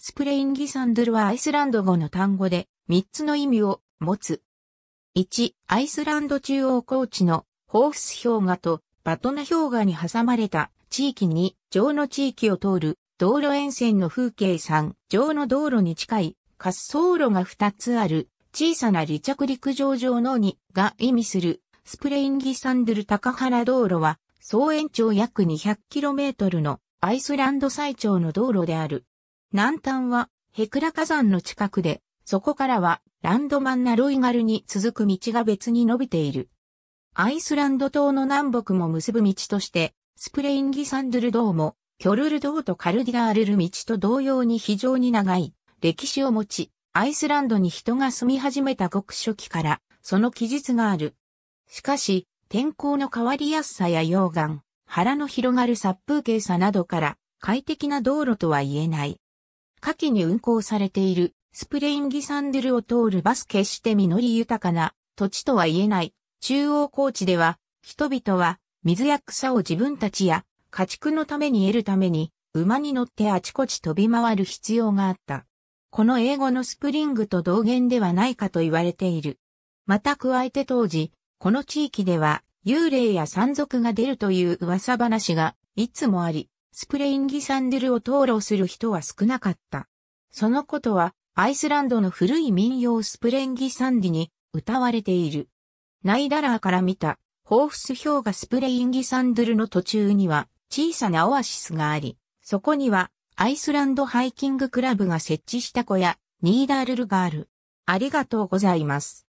スプレインギサンドゥルはアイスランド語の単語で3つの意味を持つ。1、アイスランド中央高地のホーフス氷河とバトナ氷河に挟まれた地域に上の地域を通る道路沿線の風景3、上の道路に近い滑走路が2つある小さな離着陸場上の2が意味するスプレインギサンドゥル高原道路は総延長約 200km のアイスランド最長の道路である。南端はヘクラ火山の近くで、そこからはランドマンナロイガルに続く道が別に伸びている。アイスランド島の南北も結ぶ道として、スプレインギサンドル道も、キョルル島とカルディガールル道と同様に非常に長い歴史を持ち、アイスランドに人が住み始めた極初期から、その記述がある。しかし、天候の変わりやすさや溶岩、腹の広がる殺風景さなどから、快適な道路とは言えない。夏季に運行されているスプレインギサンデルを通るバス決して実り豊かな土地とは言えない中央高地では人々は水や草を自分たちや家畜のために得るために馬に乗ってあちこち飛び回る必要があった。この英語のスプリングと同源ではないかと言われている。また加えて当時、この地域では幽霊や山賊が出るという噂話がいつもあり、スプレインギサンドルを討論する人は少なかった。そのことは、アイスランドの古い民謡スプレンギサンディに歌われている。ナイダラーから見た、ホーフス氷河スプレインギサンドルの途中には小さなオアシスがあり、そこにはアイスランドハイキングクラブが設置した小屋、ニーダールルがある。ありがとうございます。